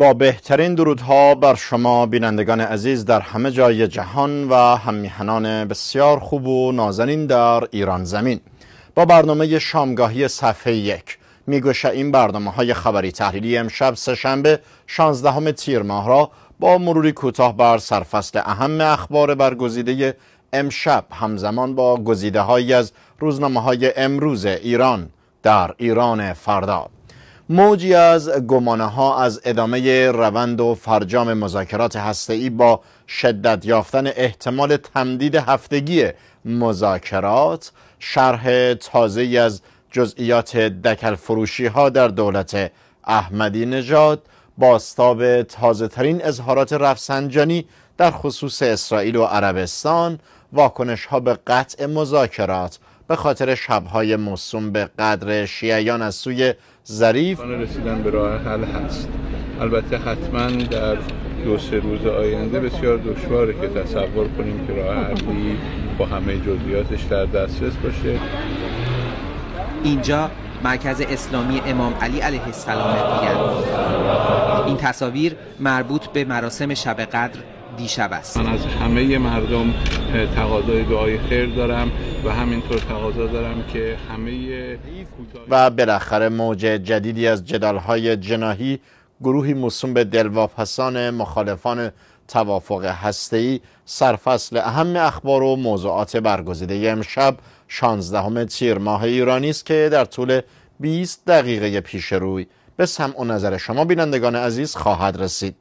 با بهترین درودها بر شما بینندگان عزیز در همه جای جهان و همیهنان بسیار خوب و نازنین در ایران زمین با برنامه شامگاهی صفحه یک میگوشه این برنامه های خبری تحلیلی امشب سهشنبه 16 تیر ماه را با مروری کوتاه بر سرفصل اهم اخبار برگزیده امشب همزمان با گزیده از روزنامه های امروز ایران در ایران فردا موجی از گمانه ها از ادامه روند و فرجام مذاکرات هسته‌ای با شدت یافتن احتمال تمدید هفتگی مذاکرات شرح تازه از جزئیات دکل فروشی ها در دولت احمدی نژاد باستاب تازه ترین اظهارات رفسنجانی در خصوص اسرائیل و عربستان واکنش ها به قطع مذاکرات به خاطر شبهای موسوم به قدر شیعیان از سوی ظریف رسیدن به راه حل هست البته حتما در دو سه روز آینده بسیار دشواره که تصور کنیم که راه حلی با همه جزئیاتش در دسترس باشه اینجا مرکز اسلامی امام علی علیه السلام میگن این تصاویر مربوط به مراسم شب قدر دیشب است من از همه مردم تقاضای دعای خیر دارم و همینطور تقاضا دارم که همه و بالاخره موج جدیدی از جدالهای جناهی گروهی موسوم به دلواپسان مخالفان توافق هسته‌ای سرفصل اهم اخبار و موضوعات برگزیده امشب 16 تیر ماه ایرانی است که در طول 20 دقیقه پیش روی به سمع و نظر شما بینندگان عزیز خواهد رسید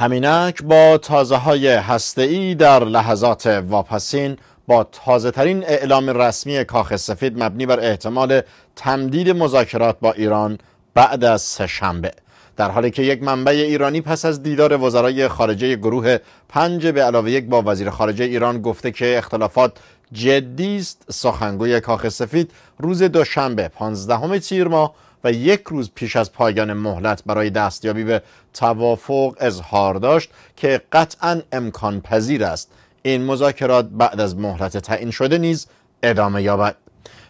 همینک با تازه های هسته در لحظات واپسین با تازه ترین اعلام رسمی کاخ سفید مبنی بر احتمال تمدید مذاکرات با ایران بعد از سه شنبه در حالی که یک منبع ایرانی پس از دیدار وزرای خارجه گروه پنج به علاوه یک با وزیر خارجه ایران گفته که اختلافات جدی است سخنگوی کاخ سفید روز دوشنبه 15 تیر ماه و یک روز پیش از پایان مهلت برای دستیابی به توافق اظهار داشت که قطعا امکان پذیر است این مذاکرات بعد از مهلت تعیین شده نیز ادامه یابد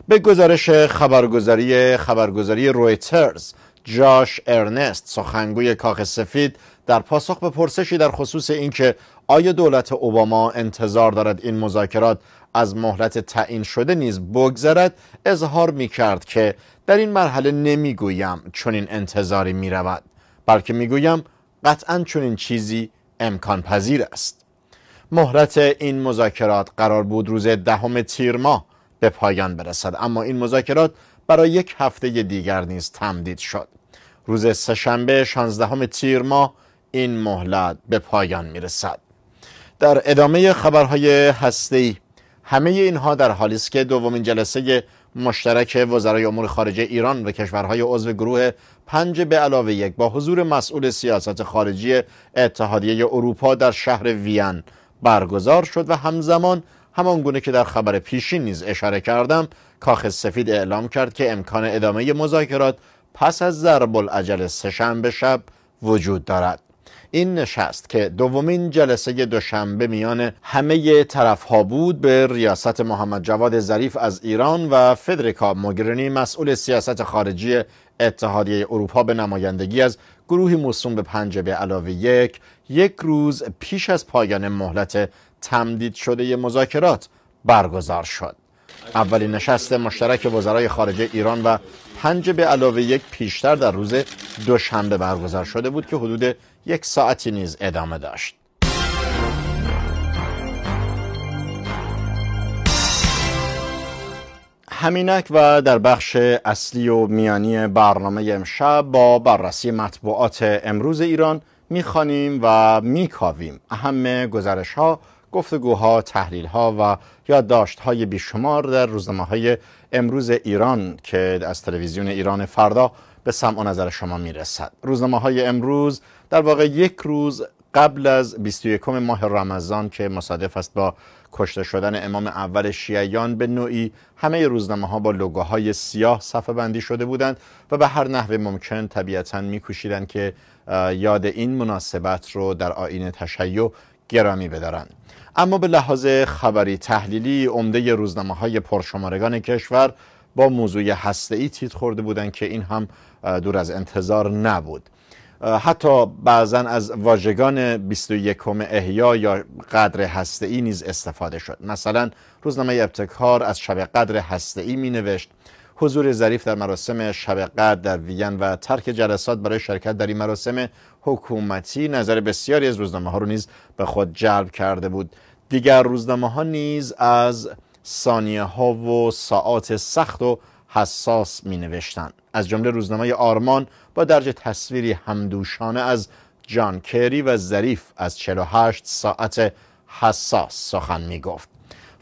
به گزارش خبرگزاری خبرگزاری رویترز جاش ارنست سخنگوی کاخ سفید در پاسخ به پرسشی در خصوص اینکه آیا دولت اوباما انتظار دارد این مذاکرات از مهلت تعیین شده نیز بگذرد اظهار می کرد که در این مرحله گویم چون این انتظاری می رود بلکه گویم قطعا چون این چیزی امکان پذیر است مهلت این مذاکرات قرار بود روز دهم تیر ماه به پایان برسد اما این مذاکرات برای یک هفته دیگر نیز تمدید شد روز سهشنبه 16 تیر ماه این مهلت به پایان میرسد در ادامه خبرهای هسته‌ای همه اینها در حالی است که دومین جلسه مشترک وزرای امور خارجه ایران و کشورهای عضو گروه پنج به علاوه یک با حضور مسئول سیاست خارجی اتحادیه اروپا در شهر وین برگزار شد و همزمان همان گونه که در خبر پیشین نیز اشاره کردم کاخ سفید اعلام کرد که امکان ادامه مذاکرات پس از ضرب العجل سهشنبه شب وجود دارد این نشست که دومین جلسه دوشنبه میان همه طرفها بود به ریاست محمد جواد ظریف از ایران و فدریکا موگرینی مسئول سیاست خارجی اتحادیه اروپا به نمایندگی از گروهی موسوم به پنج به علاوه یک یک روز پیش از پایان مهلت تمدید شده مذاکرات برگزار شد اولین نشست مشترک وزرای خارجه ایران و پنج به علاوه یک پیشتر در روز دوشنبه برگزار شده بود که حدود یک ساعتی نیز ادامه داشت همینک و در بخش اصلی و میانی برنامه امشب با بررسی مطبوعات امروز ایران میخوانیم و میکاویم اهم گزارش ها گفتگوها، تحلیل ها و یادداشت های بیشمار در روزنامه های امروز ایران که از تلویزیون ایران فردا به سمع و نظر شما میرسد روزنامه های امروز در واقع یک روز قبل از 21 ماه رمضان که مصادف است با کشته شدن امام اول شیعیان به نوعی همه روزنامه ها با لوگوهای سیاه صفحه بندی شده بودند و به هر نحوه ممکن طبیعتا میکوشیدند که یاد این مناسبت رو در آین تشیع گرامی بدارند اما به لحاظ خبری تحلیلی عمده روزنامه های پرشمارگان کشور با موضوع هسته ای تیت خورده بودن که این هم دور از انتظار نبود حتی بعضا از واژگان 21 احیا یا قدر هسته ای نیز استفاده شد مثلا روزنامه ابتکار از شب قدر هسته ای می نوشت حضور ظریف در مراسم شب قدر در وین و ترک جلسات برای شرکت در این مراسم حکومتی نظر بسیاری از روزنامه ها رو نیز به خود جلب کرده بود دیگر روزنامه ها نیز از ثانیه ها و ساعات سخت و حساس می نوشتن. از جمله روزنامه آرمان با درجه تصویری همدوشانه از جان کری و ظریف از 48 ساعت حساس سخن می گفت.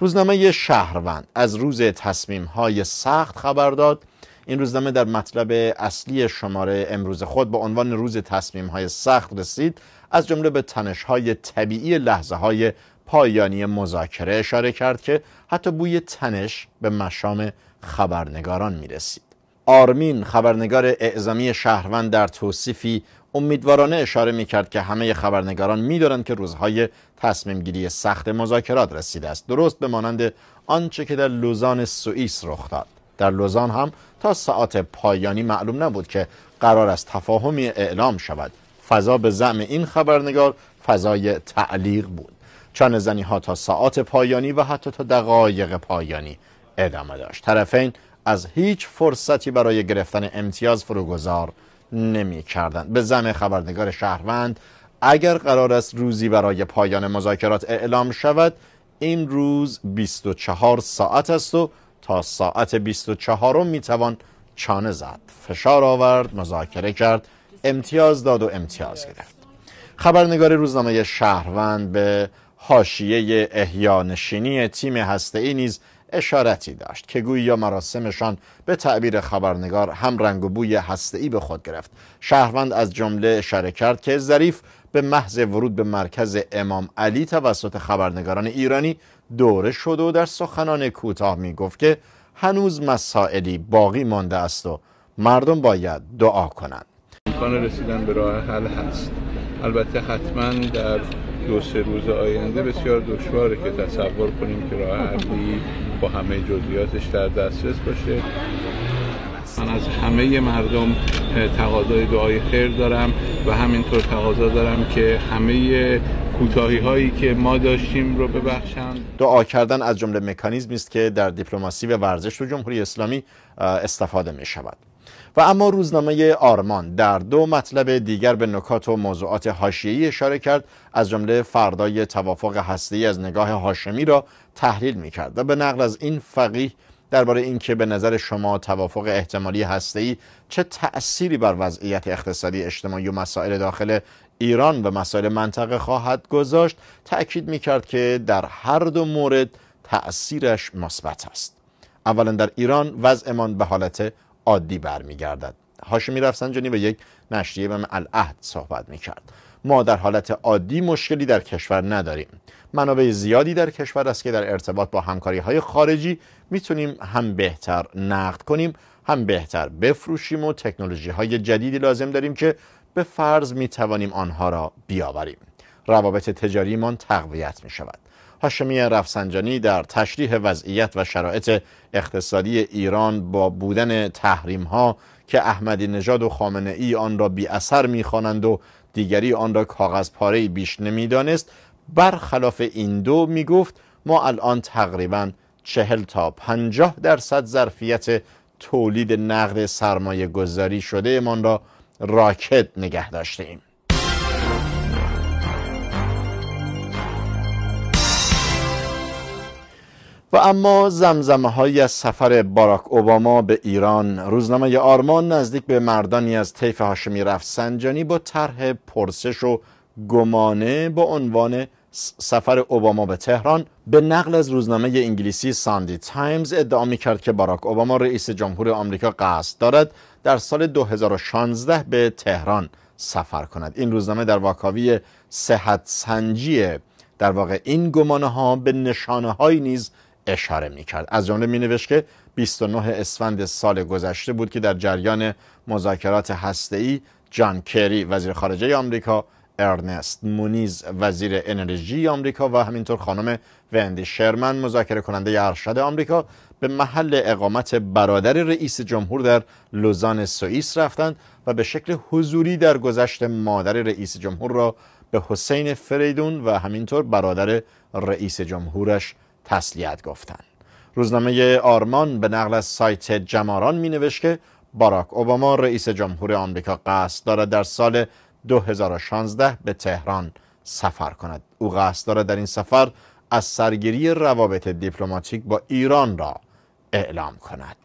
روزنامه شهروند از روز تصمیم های سخت خبر داد این روزنامه در مطلب اصلی شماره امروز خود با عنوان روز تصمیم های سخت رسید از جمله به تنش های طبیعی لحظه های پایانی مذاکره اشاره کرد که حتی بوی تنش به مشام خبرنگاران می رسید. آرمین خبرنگار اعزامی شهروند در توصیفی امیدوارانه اشاره می کرد که همه خبرنگاران می دارند که روزهای تصمیم گیری سخت مذاکرات رسیده است درست به مانند آنچه که در لوزان سوئیس رخ داد در لوزان هم تا ساعت پایانی معلوم نبود که قرار است تفاهمی اعلام شود فضا به زعم این خبرنگار فضای تعلیق بود چانه زنی ها تا ساعت پایانی و حتی تا دقایق پایانی ادامه داشت طرفین از هیچ فرصتی برای گرفتن امتیاز فروگذار نمی کردند به زم خبرنگار شهروند اگر قرار است روزی برای پایان مذاکرات اعلام شود این روز 24 ساعت است و تا ساعت 24 می توان چانه زد فشار آورد مذاکره کرد امتیاز داد و امتیاز گرفت خبرنگار روزنامه شهروند به حاشیه احیانشینی تیم هسته نیز اشارتی داشت که گویی یا مراسمشان به تعبیر خبرنگار هم رنگ و بوی ای به خود گرفت شهروند از جمله اشاره کرد که ظریف به محض ورود به مرکز امام علی توسط خبرنگاران ایرانی دوره شد و در سخنان کوتاه می گفت که هنوز مسائلی باقی مانده است و مردم باید دعا کنند امکان رسیدن به راه حل هست البته حتما در دو سه روز آینده بسیار دشواره که تصور کنیم که راه حلی با همه جزئیاتش در دسترس باشه من از همه مردم تقاضای دعای خیر دارم و همینطور تقاضا دارم که همه کوتاهی هایی که ما داشتیم رو ببخشند دعا کردن از جمله مکانیزمی است که در دیپلماسی و ورزش تو جمهوری اسلامی استفاده می شود و اما روزنامه آرمان در دو مطلب دیگر به نکات و موضوعات حاشیه‌ای اشاره کرد از جمله فردای توافق هسته‌ای از نگاه هاشمی را تحلیل می‌کرد و به نقل از این فقیه درباره اینکه به نظر شما توافق احتمالی هسته‌ای چه تأثیری بر وضعیت اقتصادی اجتماعی و مسائل داخل ایران و مسائل منطقه خواهد گذاشت تأکید میکرد که در هر دو مورد تأثیرش مثبت است اولا در ایران وضعمان به حالت عادی برمیگردد هاشمی رفسنجانی به یک نشریه به العهد صحبت میکرد ما در حالت عادی مشکلی در کشور نداریم منابع زیادی در کشور است که در ارتباط با همکاری های خارجی میتونیم هم بهتر نقد کنیم هم بهتر بفروشیم و تکنولوژی های جدیدی لازم داریم که به فرض میتوانیم آنها را بیاوریم روابط تجاریمان تقویت می شود هاشمی رفسنجانی در تشریح وضعیت و شرایط اقتصادی ایران با بودن تحریم ها که احمدی نژاد و خامنه ای آن را بی اثر خوانند و دیگری آن را کاغذ پاره بیش نمیدانست برخلاف این دو می گفت ما الان تقریبا چهل تا پنجاه درصد ظرفیت تولید نقد سرمایه گذاری شده را راکت نگه داشتیم و اما زمزمه های از سفر باراک اوباما به ایران روزنامه آرمان نزدیک به مردانی از طیف هاشمی رفسنجانی با طرح پرسش و گمانه با عنوان سفر اوباما به تهران به نقل از روزنامه انگلیسی ساندی تایمز ادعا می کرد که باراک اوباما رئیس جمهور آمریکا قصد دارد در سال 2016 به تهران سفر کند این روزنامه در واکاوی صحت سنجی در واقع این گمانه ها به نشانه نیز اشاره می کرد از جمله می نوشت که 29 اسفند سال گذشته بود که در جریان مذاکرات هسته‌ای جان کری وزیر خارجه آمریکا ارنست مونیز وزیر انرژی آمریکا و همینطور خانم وندی شرمن مذاکره کننده ارشد آمریکا به محل اقامت برادر رئیس جمهور در لوزان سوئیس رفتند و به شکل حضوری در گذشت مادر رئیس جمهور را به حسین فریدون و همینطور برادر رئیس جمهورش تسلیت گفتند روزنامه آرمان به نقل از سایت جماران می نوشت که باراک اوباما رئیس جمهور آمریکا قصد دارد در سال 2016 به تهران سفر کند او قصد دارد در این سفر از سرگیری روابط دیپلماتیک با ایران را اعلام کند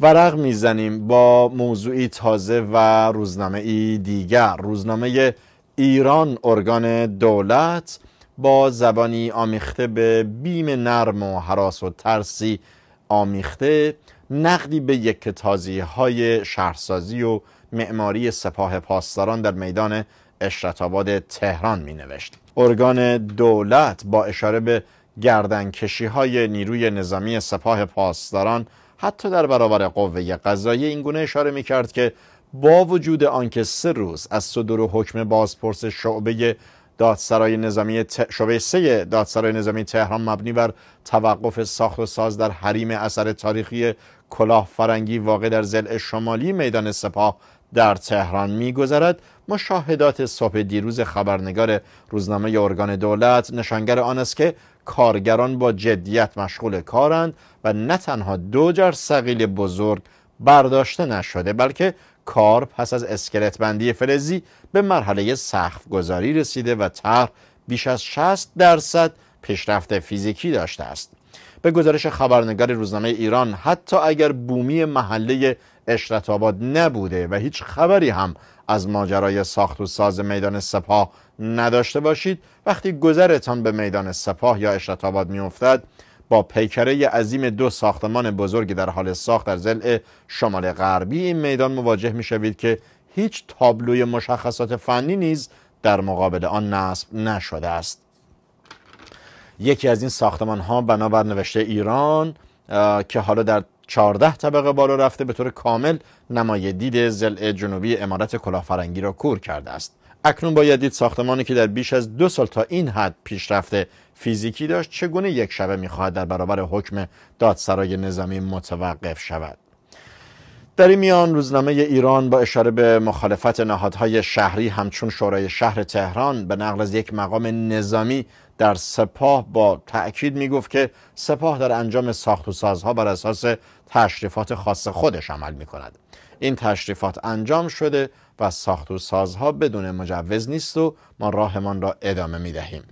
ورق میزنیم با موضوعی تازه و روزنامه دیگر روزنامه ایران ارگان دولت با زبانی آمیخته به بیم نرم و حراس و ترسی آمیخته نقدی به یک تازی های شهرسازی و معماری سپاه پاسداران در میدان اشرتاباد تهران می نوشت ارگان دولت با اشاره به گردنکشی های نیروی نظامی سپاه پاسداران حتی در برابر قوه قضایی این گونه اشاره می کرد که با وجود آنکه سه روز از صدور حکم بازپرس شعبه دادسرای نظامی ت... شعبه سه دادسرای نظامی تهران مبنی بر توقف ساخت و ساز در حریم اثر تاریخی کلاه فرنگی واقع در زل شمالی میدان سپاه در تهران میگذرد مشاهدات صبح دیروز خبرنگار روزنامه ارگان دولت نشانگر آن است که کارگران با جدیت مشغول کارند و نه تنها دو جر سقیل بزرگ برداشته نشده بلکه کار پس از اسکلت بندی فلزی به مرحله سخف گذاری رسیده و طرح بیش از 60 درصد پیشرفت فیزیکی داشته است به گزارش خبرنگار روزنامه ایران حتی اگر بومی محله اشرت آباد نبوده و هیچ خبری هم از ماجرای ساخت و ساز میدان سپاه نداشته باشید وقتی گذرتان به میدان سپاه یا اشرت آباد میافتد با پیکره عظیم دو ساختمان بزرگی در حال ساخت در زل شمال غربی این میدان مواجه می که هیچ تابلوی مشخصات فنی نیز در مقابل آن نصب نشده است یکی از این ساختمان ها بنابر نوشته ایران که حالا در 14 طبقه بالا رفته به طور کامل نمای دید زل جنوبی امارت کلافرنگی را کور کرده است اکنون باید دید ساختمانی که در بیش از دو سال تا این حد پیشرفت فیزیکی داشت چگونه یک شبه میخواهد در برابر حکم دادسرای نظامی متوقف شود در این میان روزنامه ایران با اشاره به مخالفت نهادهای شهری همچون شورای شهر تهران به نقل از یک مقام نظامی در سپاه با تاکید میگفت که سپاه در انجام ساخت و سازها بر اساس تشریفات خاص خودش عمل می کند این تشریفات انجام شده و ساخت و سازها بدون مجوز نیست و ما راهمان را ادامه می دهیم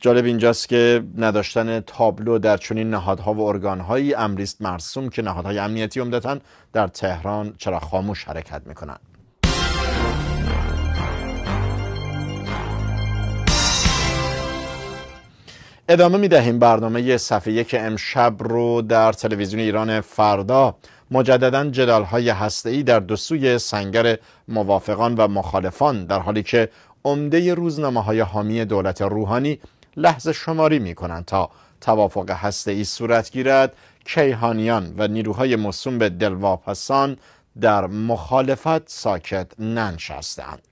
جالب اینجاست که نداشتن تابلو در چنین نهادها و ارگانهایی امریست مرسوم که نهادهای امنیتی عمدتا در تهران چرا خاموش حرکت میکنند ادامه می دهیم برنامه صفحه که امشب رو در تلویزیون ایران فردا مجددا جدال های هسته در دو سوی سنگر موافقان و مخالفان در حالی که عمده روزنامه های حامی دولت روحانی لحظه شماری می کنند تا توافق هسته ای صورت گیرد کیهانیان و نیروهای مصوم به دلواپسان در مخالفت ساکت ننشستند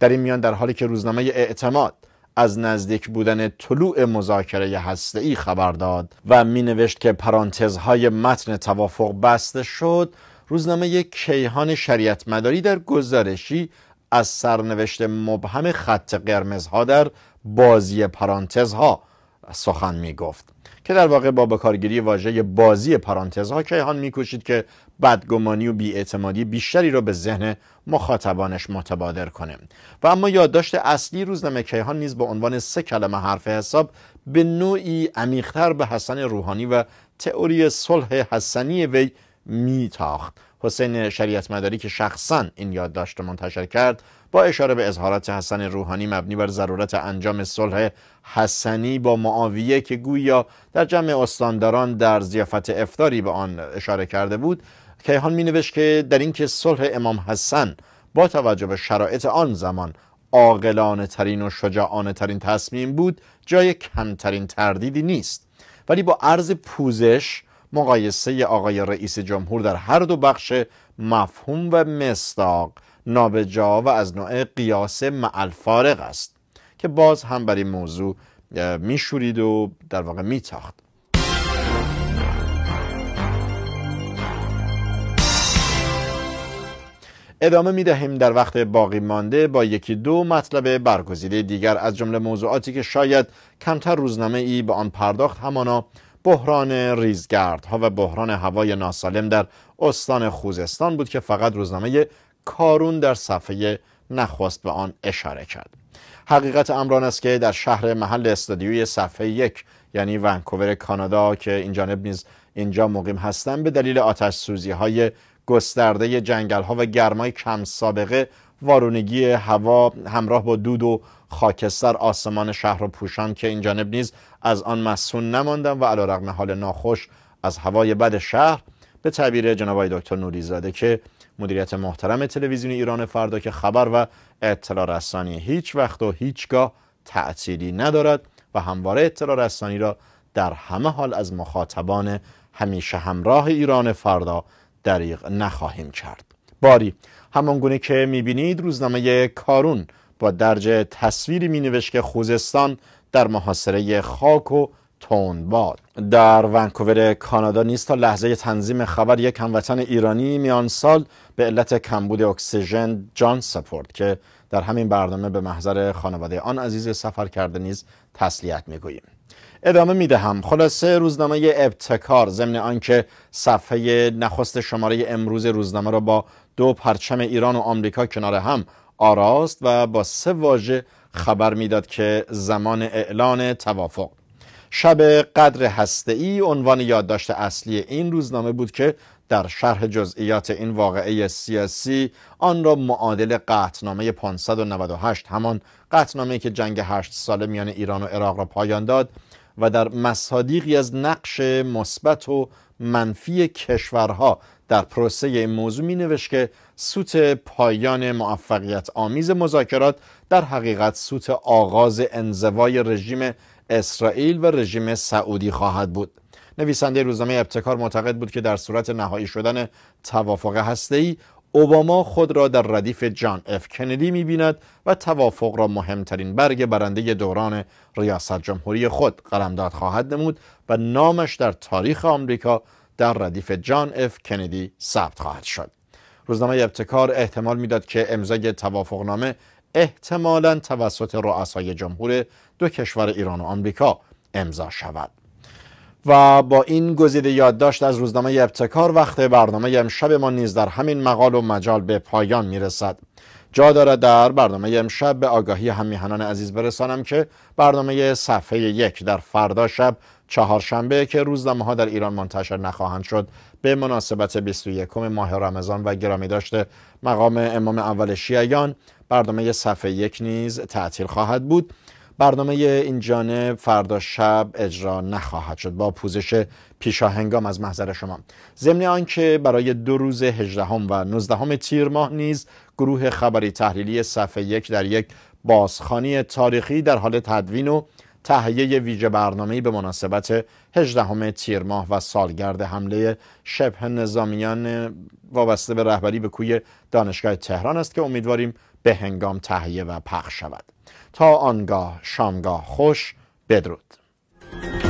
در این میان در حالی که روزنامه اعتماد از نزدیک بودن طلوع مذاکره هسته ای خبر داد و می نوشت که پرانتزهای متن توافق بسته شد روزنامه کیهان شریعت مداری در گزارشی از سرنوشت مبهم خط قرمزها در بازی پرانتزها سخن می گفت که در واقع با بکارگیری واژه بازی پرانتزها کیهان کشید که بدگمانی و بیاعتمادی بیشتری را به ذهن مخاطبانش متبادر کنه و اما یادداشت اصلی روزنامه کیهان نیز به عنوان سه کلمه حرف حساب به نوعی عمیقتر به حسن روحانی و تئوری صلح حسنی وی میتاخت حسین شریعت مداری که شخصا این یادداشت را منتشر کرد با اشاره به اظهارات حسن روحانی مبنی بر ضرورت انجام صلح حسنی با معاویه که گویا در جمع استانداران در زیافت افتاری به آن اشاره کرده بود کیهان می نوشت که در اینکه صلح امام حسن با توجه به شرایط آن زمان عاقلانه ترین و شجاعانه ترین تصمیم بود جای کمترین تردیدی نیست ولی با عرض پوزش مقایسه آقای رئیس جمهور در هر دو بخش مفهوم و مستاق نابجا و از نوع قیاس معالفارق است که باز هم بر این موضوع میشورید و در واقع میتاخت ادامه می دهیم در وقت باقی مانده با یکی دو مطلب برگزیده دیگر از جمله موضوعاتی که شاید کمتر روزنامه ای به آن پرداخت همانا بحران ها و بحران هوای ناسالم در استان خوزستان بود که فقط روزنامه کارون در صفحه نخواست به آن اشاره کرد حقیقت امران است که در شهر محل استادیوی صفحه یک یعنی ونکوور کانادا که این جانب نیز اینجا مقیم هستند به دلیل آتش سوزی های گسترده جنگل ها و گرمای کم سابقه وارونگی هوا همراه با دود و خاکستر آسمان شهر رو پوشان که این جانب نیز از آن مسون نماندم و رقم حال ناخوش از هوای بد شهر به تعبیر جناب دکتر نوریزاده که مدیریت محترم تلویزیون ایران فردا که خبر و اطلاع رسانی هیچ وقت و هیچگاه تعطیلی ندارد و همواره اطلاع رسانی را در همه حال از مخاطبان همیشه همراه ایران فردا دریغ نخواهیم کرد باری همان گونه که میبینید روزنامه کارون با درج تصویری مینوشت که خوزستان در محاصره خاک و تونباد در ونکوور کانادا نیست تا لحظه تنظیم خبر یک هموطن ایرانی میان سال به علت کمبود اکسیژن جان سپورت که در همین برنامه به محضر خانواده آن عزیز سفر کرده نیز تسلیت میگوییم ادامه می دهم خلاصه روزنامه ابتکار ضمن آنکه صفحه نخست شماره امروز روزنامه را با دو پرچم ایران و آمریکا کنار هم آراست و با سه واژه خبر میداد که زمان اعلان توافق شب قدر هسته ای عنوان یادداشت اصلی این روزنامه بود که در شرح جزئیات این واقعه سیاسی آن را معادل قطنامه 598 همان قطنامه که جنگ هشت ساله میان ایران و عراق را پایان داد و در مصادیقی از نقش مثبت و منفی کشورها در پروسه این موضوع می نوشت که سوت پایان موفقیت آمیز مذاکرات در حقیقت سوت آغاز انزوای رژیم اسرائیل و رژیم سعودی خواهد بود نویسنده روزنامه ابتکار معتقد بود که در صورت نهایی شدن توافق هسته‌ای اوباما خود را در ردیف جان اف کندی بیند و توافق را مهمترین برگ برنده دوران ریاست جمهوری خود قلمداد خواهد نمود و نامش در تاریخ آمریکا در ردیف جان اف کندی ثبت خواهد شد روزنامه ابتکار احتمال میداد که امضای توافقنامه احتمالا توسط رؤسای جمهور دو کشور ایران و آمریکا امضا شود و با این گزیده یادداشت از روزنامه ابتکار وقت برنامه امشب ما نیز در همین مقال و مجال به پایان میرسد جا دارد در برنامه امشب به آگاهی همیهنان عزیز برسانم که برنامه صفحه یک در فردا شب چهارشنبه که روزنامه ها در ایران منتشر نخواهند شد به مناسبت 21 ماه رمضان و گرامی داشته مقام امام اول شیعیان برنامه صفحه یک نیز تعطیل خواهد بود برنامه این جانب فردا شب اجرا نخواهد شد با پوزش پیشاهنگام از محضر شما ضمن آنکه برای دو روز هجدهم و نوزدهم تیر ماه نیز گروه خبری تحلیلی صفحه یک در یک بازخانی تاریخی در حال تدوین و تهیه ویژه برنامه‌ای به مناسبت 18 تیر ماه و سالگرد حمله شبه نظامیان وابسته به رهبری به کوی دانشگاه تهران است که امیدواریم به هنگام تهیه و پخش شود. تا آنگاه شامگاه خوش بدرود